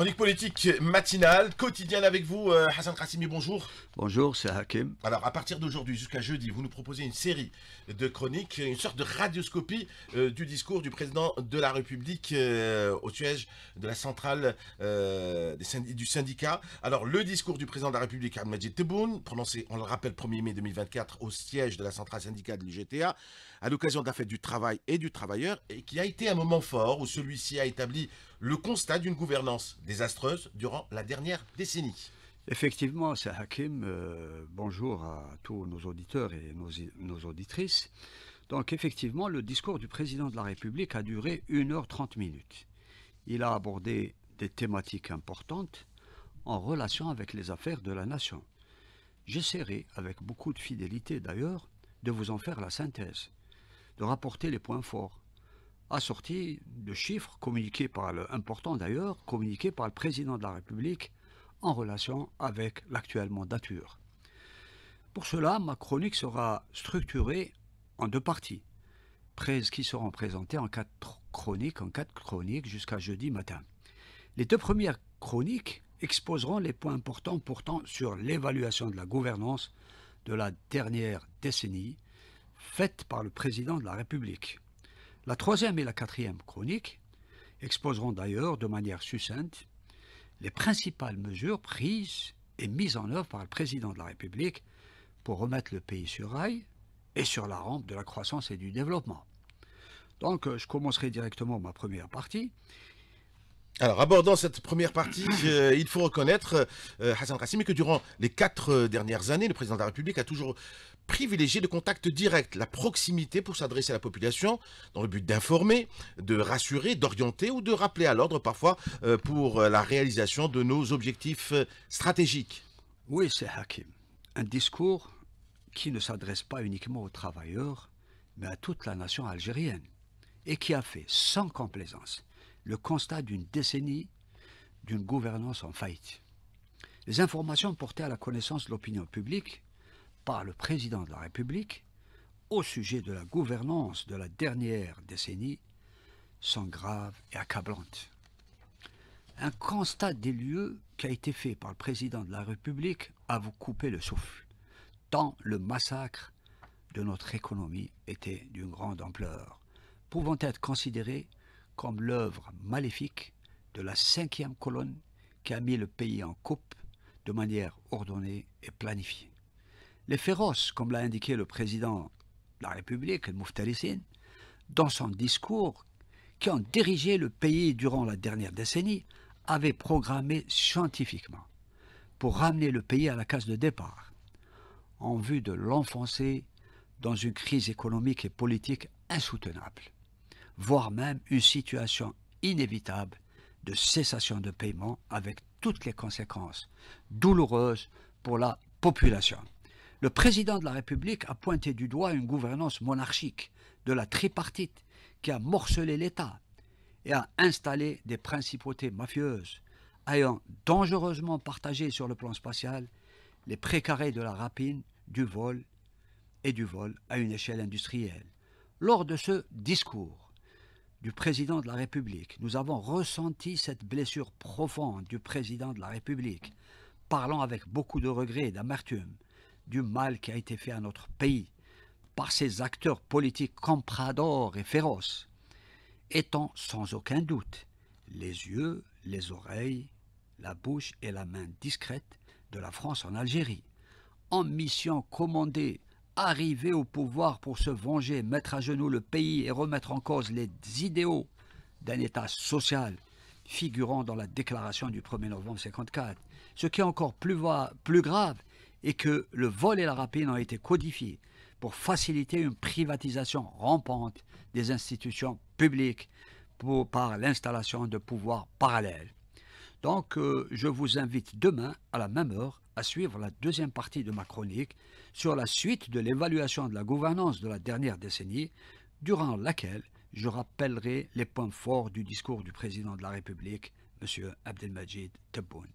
Chronique politique matinale, quotidienne avec vous, euh, Hassan Krasimi. bonjour. Bonjour, c'est Hakim. Alors, à partir d'aujourd'hui jusqu'à jeudi, vous nous proposez une série de chroniques, une sorte de radioscopie euh, du discours du président de la République euh, au siège de la centrale du syndicat. Alors, le discours du président de la République, Ahmed Tebboune, prononcé, on le rappelle, 1er mai 2024 au siège de la centrale syndicale de l'UGTA, à l'occasion de la fête du travail et du travailleur, et qui a été un moment fort où celui-ci a établi le constat d'une gouvernance désastreuse durant la dernière décennie. Effectivement, c'est Hakim. Euh, bonjour à tous nos auditeurs et nos, auditrices. Donc effectivement, le discours du président de la République a duré 1h30 minutes. Il a abordé des thématiques importantes en relation avec les affaires de la nation. J'essaierai, avec beaucoup de fidélité d'ailleurs, de vous en faire la synthèse, de rapporter les points forts, assorti de chiffres communiqués par le, important d'ailleurs, communiqués par le président de la République en relation avec l'actuelle mandature. Pour cela, ma chronique sera structurée en deux parties, qui seront présentées en quatre chroniques, en quatre chroniques jusqu'à jeudi matin. Les deux premières chroniques exposeront les points importants portant sur l'évaluation de la gouvernance de la dernière décennie faite par le président de la République. La troisième et la quatrième chronique exposeront d'ailleurs de manière succincte les principales mesures prises et mises en œuvre par le président de la République pour remettre le pays sur rail et sur la rampe de la croissance et du développement. Donc euh, je commencerai directement ma première partie alors, abordant cette première partie, euh, il faut reconnaître, euh, euh, Hassan Kassim, que durant les quatre dernières années, le président de la République a toujours privilégié le contact direct, la proximité pour s'adresser à la population, dans le but d'informer, de rassurer, d'orienter ou de rappeler à l'ordre parfois pour la réalisation de nos objectifs stratégiques. Oui, c'est Hakim. Un discours qui ne s'adresse pas uniquement aux travailleurs, mais à toute la nation algérienne, et qui a fait sans complaisance le constat d'une décennie d'une gouvernance en faillite. Les informations portées à la connaissance de l'opinion publique par le président de la République au sujet de la gouvernance de la dernière décennie sont graves et accablantes. Un constat des lieux qui a été fait par le président de la République a vous coupé le souffle, tant le massacre de notre économie était d'une grande ampleur, pouvant être considéré comme l'œuvre maléfique de la cinquième colonne qui a mis le pays en coupe de manière ordonnée et planifiée. Les féroces, comme l'a indiqué le président de la République, Mouftarissine, dans son discours, qui ont dirigé le pays durant la dernière décennie, avaient programmé scientifiquement pour ramener le pays à la case de départ, en vue de l'enfoncer dans une crise économique et politique insoutenable voire même une situation inévitable de cessation de paiement avec toutes les conséquences douloureuses pour la population. Le président de la République a pointé du doigt une gouvernance monarchique de la tripartite qui a morcelé l'État et a installé des principautés mafieuses, ayant dangereusement partagé sur le plan spatial les précarés de la rapine, du vol et du vol à une échelle industrielle. Lors de ce discours, du président de la République. Nous avons ressenti cette blessure profonde du président de la République, parlant avec beaucoup de regret et d'amertume du mal qui a été fait à notre pays par ces acteurs politiques compradors et féroces, étant sans aucun doute les yeux, les oreilles, la bouche et la main discrète de la France en Algérie, en mission commandée arriver au pouvoir pour se venger, mettre à genoux le pays et remettre en cause les idéaux d'un État social figurant dans la déclaration du 1er novembre 54. Ce qui est encore plus, grave est que le vol et la rapine ont été codifiés pour faciliter une privatisation rampante des institutions publiques par l'installation de pouvoirs parallèles. Donc, euh, je vous invite demain, à la même heure, à suivre la deuxième partie de ma chronique sur la suite de l'évaluation de la gouvernance de la dernière décennie, durant laquelle je rappellerai les points forts du discours du président de la République, M. Abdelmajid Tebboune.